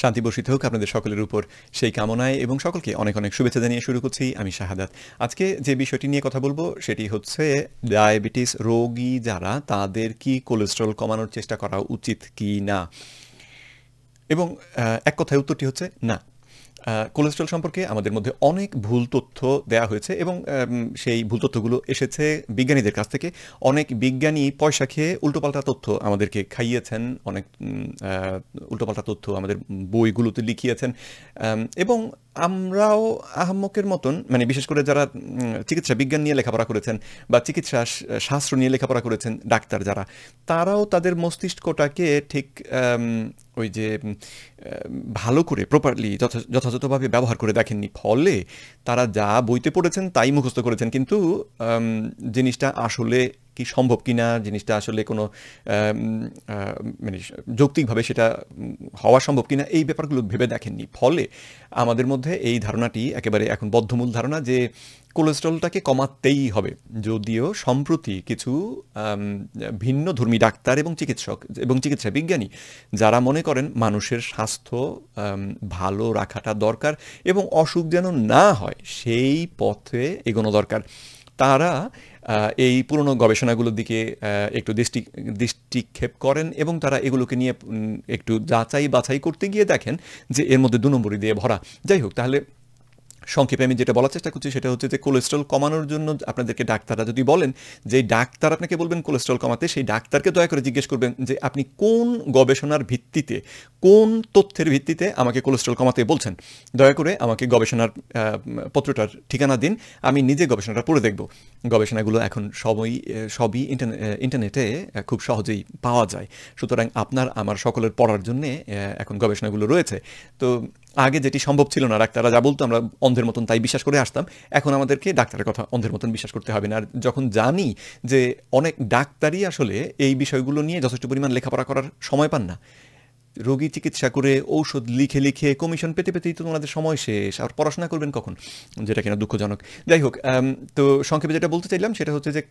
শান্তি বসিত হোক আপনাদের সকলের উপর সেই কামনায় এবং সকলকে অনেক অনেক শুভেচ্ছা জানিয়ে শুরু করছি আমি শাহাদাত আজকে যে বিষয়টি নিয়ে কথা বলবো সেটি হচ্ছে ডায়াবেটিস রোগী যারা তাদের কি কোলেস্ট্রল কমানোর চেষ্টা করা উচিত কি না এবং এক কথায় উত্তরটি হচ্ছে না কোলেস্ট্রল সম্পর্কে আমাদের মধ্যে অনেক ভুল তথ্য দেয়া হয়েছে এবং সেই ভুল তথ্যগুলো এসেছে বিজ্ঞানীদের কাছ থেকে অনেক বিজ্ঞানী পয়সা খেয়ে উল্টোপাল্টা তথ্য আমাদেরকে খাইয়েছেন অনেক উল্টোপাল্টা তথ্য আমাদের বইগুলোতে লিখিয়েছেন এবং আমরাও আহম্মকের মতন মানে বিশেষ করে যারা চিকিৎসা বিজ্ঞান নিয়ে লেখাপড়া করেছেন বা চিকিৎসা শাস্ত্র নিয়ে লেখাপড়া করেছেন ডাক্তার যারা তারাও তাদের মস্তিষ্কটাকে ঠিক ওই যে ভালো করে প্রপারলি যথাযথভাবে ব্যবহার করে দেখেননি ফলে তারা যা বইতে পড়েছেন তাই মুখস্থ করেছেন কিন্তু জিনিসটা আসলে কি সম্ভব কি না জিনিসটা আসলে কোনো মানে যৌক্তিকভাবে সেটা হওয়া সম্ভব কি না এই ব্যাপারগুলো ভেবে দেখেননি ফলে আমাদের মধ্যে এই ধারণাটি একেবারে এখন বদ্ধমূল ধারণা যে কোলেস্ট্রলটাকে কমাতেই হবে যদিও সম্প্রতি কিছু ভিন্ন ধর্মী ডাক্তার এবং চিকিৎসক এবং চিকিৎসা বিজ্ঞানী যারা মনে করেন মানুষের স্বাস্থ্য ভালো রাখাটা দরকার এবং অসুখ যেন না হয় সেই পথে এগোনো দরকার তারা এই পুরনো গবেষণাগুলোর দিকে একটু দৃষ্টি দৃষ্টিক্ষেপ করেন এবং তারা এগুলোকে নিয়ে একটু যাচাই বাছাই করতে গিয়ে দেখেন যে এর মধ্যে দু নম্বরই দিয়ে ভরা যাই হোক তাহলে সংক্ষেপে আমি যেটা বলার চেষ্টা করছি সেটা হচ্ছে যে কোলেস্ট্রল কমানোর জন্য আপনাদেরকে ডাক্তাররা যদি বলেন যে ডাক্তার আপনাকে বলবেন কোলেস্ট্রল কমাতে সেই ডাক্তারকে দয়া করে জিজ্ঞেস করবেন যে আপনি কোন গবেষণার ভিত্তিতে কোন তথ্যের ভিত্তিতে আমাকে কোলেস্ট্রল কমাতে বলছেন দয়া করে আমাকে গবেষণার পত্রটার ঠিকানা দিন আমি নিজে গবেষণাটা পড়ে দেখব গবেষণাগুলো এখন সবই সবই ইন্টারনেটে খুব সহজেই পাওয়া যায় সুতরাং আপনার আমার সকলের পড়ার জন্যে এখন গবেষণাগুলো রয়েছে তো আগে যেটি সম্ভব ছিল না ডাক্তাররা যা বলতো আমরা অন্ধ অন্ধের মতন তাই বিশ্বাস করে আসতাম এখন আমাদেরকে ডাক্তারের কথা অন্ধের মতন বিশ্বাস করতে হবে না আর যখন জানি যে অনেক ডাক্তারই আসলে এই বিষয়গুলো নিয়ে যথেষ্ট পরিমাণ লেখাপড়া করার সময় পান না রোগী চিকিৎসা করে ঔষধ লিখে লিখে কমিশন পেতে পেতেই তো তোমাদের সময় শেষ আর পড়াশোনা করবেন কখন যেটা কিনা দুঃখজনক যাই হোক তো সংক্ষেপে যেটা বলতে চাইলাম সেটা হচ্ছে যে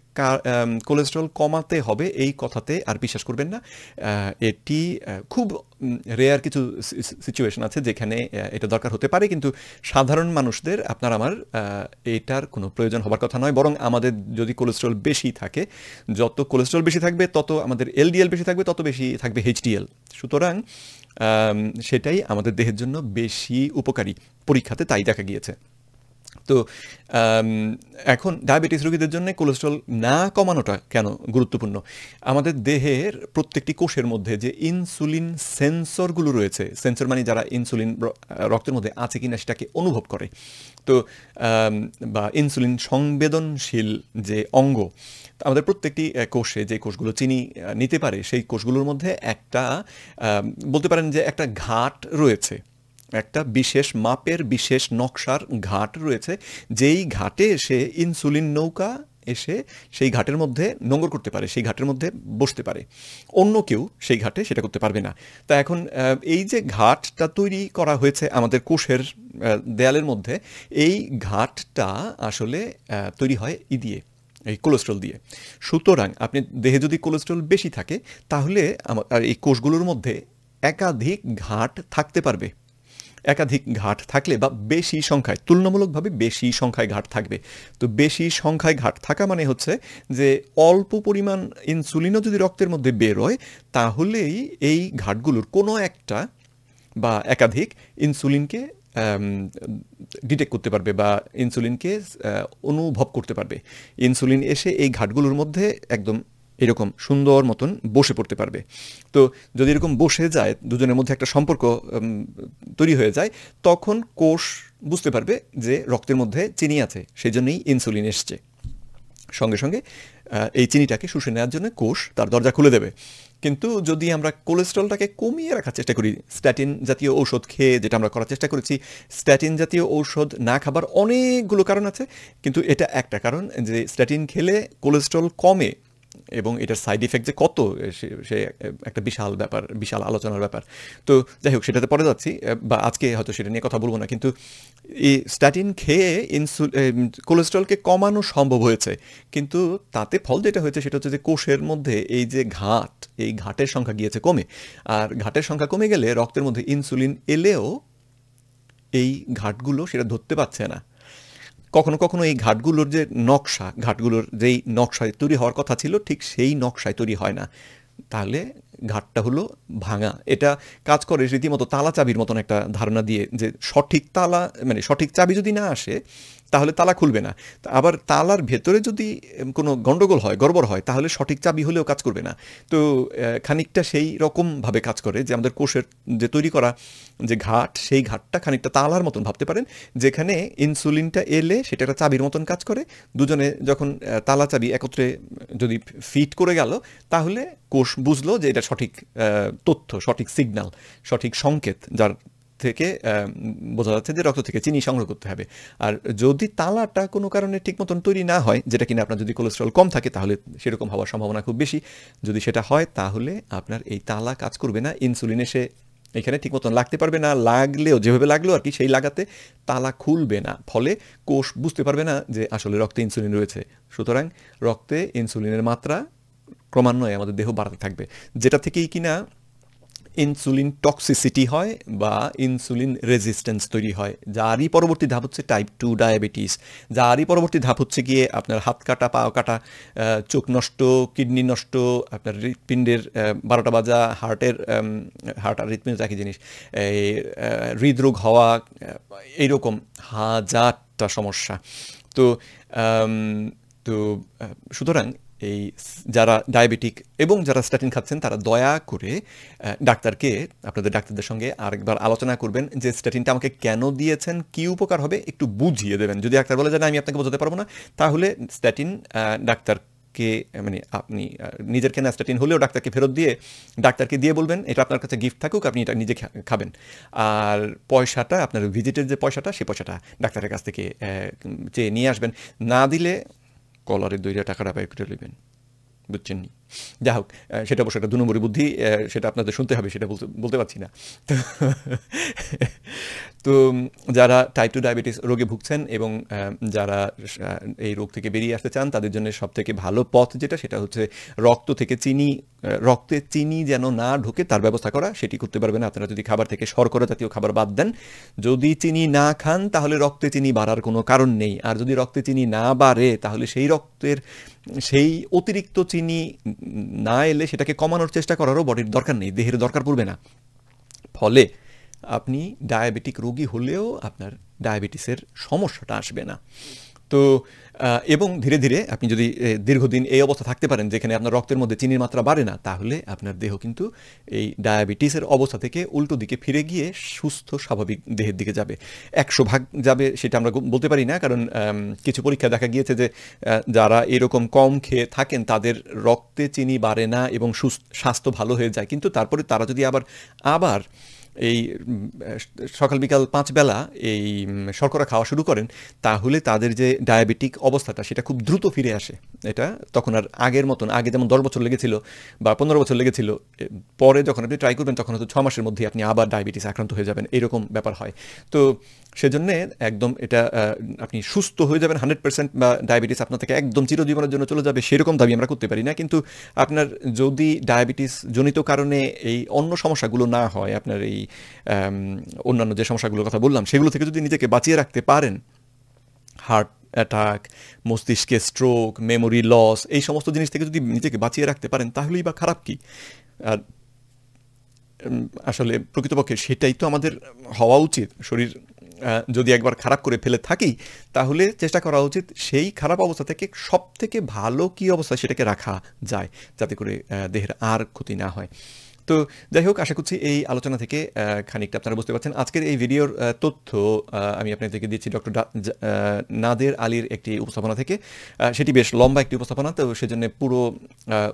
কোলেস্ট্রল কমাতে হবে এই কথাতে আর বিশ্বাস করবেন না এটি খুব রেয়ার কিছু সিচুয়েশন আছে যেখানে এটা দরকার হতে পারে কিন্তু সাধারণ মানুষদের আপনার আমার এটার কোনো প্রয়োজন হবার কথা নয় বরং আমাদের যদি কোলেস্ট্রল বেশি থাকে যত কোলেস্ট্রল বেশি থাকবে তত আমাদের এলডিএল বেশি থাকবে তত বেশি থাকবে এইচডিএল সুতরাং সেটাই আমাদের দেহের জন্য বেশি উপকারী পরীক্ষাতে তাই দেখা গিয়েছে তো এখন ডায়াবেটিস রোগীদের জন্য কোলেস্ট্রল না কমানোটা কেন গুরুত্বপূর্ণ আমাদের দেহের প্রত্যেকটি কোষের মধ্যে যে ইনসুলিন সেন্সরগুলো রয়েছে সেন্সর মানে যারা ইনসুলিন রক্তের মধ্যে আছে কিনা সেটাকে অনুভব করে তো বা ইনসুলিন সংবেদনশীল যে অঙ্গ আমাদের প্রত্যেকটি কোষে যে কোষগুলো চিনি নিতে পারে সেই কোষগুলোর মধ্যে একটা বলতে পারেন যে একটা ঘাট রয়েছে একটা বিশেষ মাপের বিশেষ নকশার ঘাট রয়েছে যেই ঘাটে এসে ইনসুলিন নৌকা এসে সেই ঘাটের মধ্যে নোংর করতে পারে সেই ঘাটের মধ্যে বসতে পারে অন্য কেউ সেই ঘাটে সেটা করতে পারবে না তা এখন এই যে ঘাটটা তৈরি করা হয়েছে আমাদের কোষের দেয়ালের মধ্যে এই ঘাটটা আসলে তৈরি হয় ই দিয়ে এই কোলেস্ট্রল দিয়ে সুতরাং আপনি দেহে যদি কোলেস্ট্রল বেশি থাকে তাহলে আমার এই কোষগুলোর মধ্যে একাধিক ঘাট থাকতে পারবে একাধিক ঘাট থাকলে বা বেশি সংখ্যায় তুলনামূলকভাবে বেশি সংখ্যায় ঘাট থাকবে তো বেশি সংখ্যায় ঘাট থাকা মানে হচ্ছে যে অল্প পরিমাণ ইনসুলিনও যদি রক্তের মধ্যে বেরোয় তাহলেই এই ঘাটগুলোর কোনো একটা বা একাধিক ইনসুলিনকে ডিটেক্ট করতে পারবে বা ইনসুলিনকে অনুভব করতে পারবে ইনসুলিন এসে এই ঘাটগুলোর মধ্যে একদম এরকম সুন্দর মতন বসে পড়তে পারবে তো যদি এরকম বসে যায় দুজনের মধ্যে একটা সম্পর্ক তৈরি হয়ে যায় তখন কোষ বুঝতে পারবে যে রক্তের মধ্যে চিনি আছে সেই জন্যই ইনসুলিন এসছে সঙ্গে সঙ্গে এই চিনিটাকে শুষে নেওয়ার জন্য কোষ তার দরজা খুলে দেবে কিন্তু যদি আমরা কোলেস্ট্রলটাকে কমিয়ে রাখার চেষ্টা করি স্ট্যাটিন জাতীয় ঔষধ খেয়ে যেটা আমরা করার চেষ্টা করেছি স্ট্যাটিন জাতীয় ঔষধ না খাবার অনেকগুলো কারণ আছে কিন্তু এটা একটা কারণ যে স্ট্যাটিন খেলে কোলেস্ট্রল কমে এবং এটার সাইড ইফেক্ট যে কত সে একটা বিশাল ব্যাপার বিশাল আলোচনার ব্যাপার তো যাই হোক সেটাতে পরে যাচ্ছি বা আজকে হয়তো সেটা নিয়ে কথা বলবো না কিন্তু এই স্ট্যাটিন খেয়ে ইনসুল কোলেস্ট্রলকে কমানো সম্ভব হয়েছে কিন্তু তাতে ফল যেটা হয়েছে সেটা হচ্ছে যে কোষের মধ্যে এই যে ঘাট এই ঘাটের সংখ্যা গিয়েছে কমে আর ঘাটের সংখ্যা কমে গেলে রক্তের মধ্যে ইনসুলিন এলেও এই ঘাটগুলো সেটা ধরতে পারছে না কখনো কখনো এই ঘাটগুলোর যে নকশা ঘাটগুলোর যেই নকশায় তৈরি হওয়ার কথা ছিল ঠিক সেই নকশায় তৈরি হয় না তাহলে ঘাটটা হলো ভাঙা এটা কাজ করে রীতিমতো তালা চাবির মতন একটা ধারণা দিয়ে যে সঠিক তালা মানে সঠিক চাবি যদি না আসে তাহলে তালা খুলবে না আবার তালার ভেতরে যদি কোনো গণ্ডগোল হয় গড়বড় হয় তাহলে সঠিক চাবি হলেও কাজ করবে না তো খানিকটা সেই রকমভাবে কাজ করে যে আমাদের কোষের যে তৈরি করা যে ঘাট সেই ঘাটটা খানিকটা তালার মতন ভাবতে পারেন যেখানে ইনসুলিনটা এলে সেটা একটা চাবির মতন কাজ করে দুজনে যখন তালা চাবি একত্রে যদি ফিট করে গেল তাহলে কোষ বুঝলো যে এটা সঠিক তথ্য সঠিক সিগনাল সঠিক সংকেত যার থেকে বোঝা যাচ্ছে যে রক্ত থেকে চিনি সংগ্রহ করতে হবে আর যদি তালাটা কোনো কারণে ঠিক মতন তৈরি না হয় যেটা কিনা আপনার যদি কোলেস্ট্রল কম থাকে তাহলে সেরকম হওয়ার সম্ভাবনা খুব বেশি যদি সেটা হয় তাহলে আপনার এই তালা কাজ করবে না ইনসুলিন এসে এখানে ঠিক মতন লাগতে পারবে না লাগলেও যেভাবে লাগলো আর কি সেই লাগাতে তালা খুলবে না ফলে কোষ বুঝতে পারবে না যে আসলে রক্তে ইনসুলিন রয়েছে সুতরাং রক্তে ইনসুলিনের মাত্রা ক্রমান্বয়ে আমাদের দেহ বাড়াতে থাকবে যেটা থেকেই কিনা ইনসুলিন টক্সিসিটি হয় বা ইনসুলিন রেজিস্ট্যান্স তৈরি হয় যারই পরবর্তী ধাপ হচ্ছে টাইপ টু ডায়াবেটিস যারই পরবর্তী ধাপ হচ্ছে গিয়ে আপনার হাত কাটা পা কাটা চোখ নষ্ট কিডনি নষ্ট আপনার হৃৎপিণ্ডের বারোটা বাজা হার্টের হার্ট আর হৃৎপিণ্ড একই জিনিস এই হৃদরোগ হওয়া এইরকম হাজারটা সমস্যা তো তো সুতরাং এই যারা ডায়াবেটিক এবং যারা স্ট্যাটিন খাচ্ছেন তারা দয়া করে ডাক্তারকে আপনাদের ডাক্তারদের সঙ্গে আরেকবার আলোচনা করবেন যে স্ট্যাটিনটা আমাকে কেন দিয়েছেন কি উপকার হবে একটু বুঝিয়ে দেবেন যদি ডাক্তার বলে যে আমি আপনাকে বোঝাতে পারবো না তাহলে স্ট্যাটিন ডাক্তার কে মানে আপনি নিজের কেনা স্ট্যাটিন হলেও ডাক্তারকে ফেরত দিয়ে ডাক্তারকে দিয়ে বলবেন এটা আপনার কাছে গিফট থাকুক আপনি এটা নিজে খাবেন আর পয়সাটা আপনার ভিজিটের যে পয়সাটা সে পয়সাটা ডাক্তারের কাছ থেকে চেয়ে নিয়ে আসবেন না দিলে কলারে দইরা টাকাটা পাইপটা নেবেন বুঝছেন নি যা হোক সেটা অবশ্য একটা দু নম্বরী বুদ্ধি সেটা আপনাদের শুনতে হবে সেটা বলতে বলতে পারছি না তো যারা টাইপ টু ডায়াবেটিস রোগে ভুগছেন এবং যারা এই রোগ থেকে বেরিয়ে আসতে চান তাদের জন্য সবথেকে ভালো পথ যেটা সেটা হচ্ছে রক্ত থেকে চিনি রক্তে চিনি যেন না ঢোকে তার ব্যবস্থা করা সেটি করতে পারবেন আপনারা যদি খাবার থেকে শর্করা জাতীয় খাবার বাদ দেন যদি চিনি না খান তাহলে রক্তে চিনি বাড়ার কোনো কারণ নেই আর যদি রক্তে চিনি না বাড়ে তাহলে সেই রক্তের সেই অতিরিক্ত চিনি না এলে সেটাকে কমানোর চেষ্টা করারও বডির দরকার নেই দেহের দরকার পড়বে না ফলে আপনি ডায়াবেটিক রোগী হলেও আপনার ডায়াবেটিসের সমস্যাটা আসবে না তো এবং ধীরে ধীরে আপনি যদি দীর্ঘদিন এই অবস্থা থাকতে পারেন যেখানে আপনার রক্তের মধ্যে চিনির মাত্রা বাড়ে না তাহলে আপনার দেহ কিন্তু এই ডায়াবেটিসের অবস্থা থেকে উল্টো দিকে ফিরে গিয়ে সুস্থ স্বাভাবিক দেহের দিকে যাবে একশো ভাগ যাবে সেটা আমরা বলতে পারি না কারণ কিছু পরীক্ষা দেখা গিয়েছে যে যারা এরকম কম খেয়ে থাকেন তাদের রক্তে চিনি বাড়ে না এবং সুস্থ স্বাস্থ্য ভালো হয়ে যায় কিন্তু তারপরে তারা যদি আবার আবার এই সকাল বিকাল পাঁচ বেলা এই শর্করা খাওয়া শুরু করেন তাহলে তাদের যে ডায়াবেটিক অবস্থাটা সেটা খুব দ্রুত ফিরে আসে এটা তখন আর আগের মতন আগে যেমন দশ বছর লেগেছিল বা পনেরো বছর লেগেছিল পরে যখন আপনি ট্রাই করবেন তখন হয়তো ছ মাসের মধ্যে আপনি আবার ডায়াবেটিস আক্রান্ত হয়ে যাবেন এরকম ব্যাপার হয় তো সেজন্যে একদম এটা আপনি সুস্থ হয়ে যাবেন হান্ড্রেড পার্সেন্ট বা ডায়াবেটিস আপনার থেকে একদম চিরজীবনের জন্য চলে যাবে সেরকম দাবি আমরা করতে পারি না কিন্তু আপনার যদি ডায়াবেটিস জনিত কারণে এই অন্য সমস্যাগুলো না হয় আপনার এই অন্যান্য যে সমস্যাগুলোর কথা বললাম সেগুলো থেকে যদি নিজেকে বাঁচিয়ে রাখতে পারেন হার্ট অ্যাটাক মস্তিষ্কে স্ট্রোক মেমোরি লস এই সমস্ত জিনিস থেকে যদি নিজেকে বাঁচিয়ে রাখতে পারেন তাহলেই বা খারাপ কি আর আসলে প্রকৃতপক্ষে সেটাই তো আমাদের হওয়া উচিত শরীর যদি একবার খারাপ করে ফেলে থাকি তাহলে চেষ্টা করা উচিত সেই খারাপ অবস্থা থেকে সব থেকে ভালো কী অবস্থা সেটাকে রাখা যায় যাতে করে দেহের আর ক্ষতি না হয় তো যাই হোক আশা করছি এই আলোচনা থেকে খানিকটা আপনারা বুঝতে পারছেন আজকের এই ভিডিওর তথ্য আমি আপনাদেরকে দিচ্ছি ডক্টর নাদের আলীর একটি উপস্থাপনা থেকে সেটি বেশ লম্বা একটি উপস্থাপনা তো সেজন্য পুরো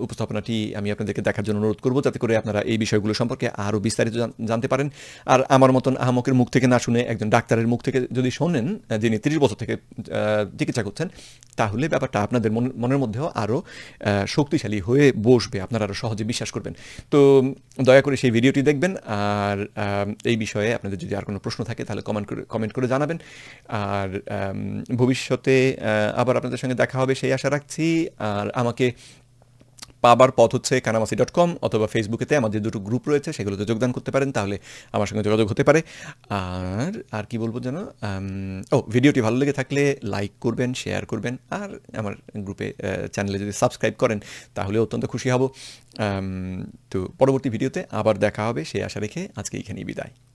উপস্থাপনাটি আমি আপনাদেরকে দেখার জন্য অনুরোধ করবো যাতে করে আপনারা এই বিষয়গুলো সম্পর্কে আরও বিস্তারিত জানতে পারেন আর আমার মতন আহমকের মুখ থেকে না শুনে একজন ডাক্তারের মুখ থেকে যদি শোনেন যিনি তিরিশ বছর থেকে চিকিৎসা করছেন তাহলে ব্যাপারটা আপনাদের মনের মধ্যেও আরও শক্তিশালী হয়ে বসবে আপনারা আরও সহজে বিশ্বাস করবেন তো দয়া করে সেই ভিডিওটি দেখবেন আর এই বিষয়ে আপনাদের যদি আর কোনো প্রশ্ন থাকে তাহলে কমেন্ট করে কমেন্ট করে জানাবেন আর ভবিষ্যতে আবার আপনাদের সঙ্গে দেখা হবে সেই আশা রাখছি আর আমাকে পাবার পথ হচ্ছে কানামাসি ডট কম অথবা ফেসবুকেতে আমাদের দুটো গ্রুপ রয়েছে সেগুলোতে যোগদান করতে পারেন তাহলে আমার সঙ্গে যোগাযোগ হতে পারে আর আর কি বলবো যেন ও ভিডিওটি ভালো লেগে থাকলে লাইক করবেন শেয়ার করবেন আর আমার গ্রুপে চ্যানেলে যদি সাবস্ক্রাইব করেন তাহলে অত্যন্ত খুশি হব তো পরবর্তী ভিডিওতে আবার দেখা হবে সেই আশা রেখে আজকে এখানেই বিদায়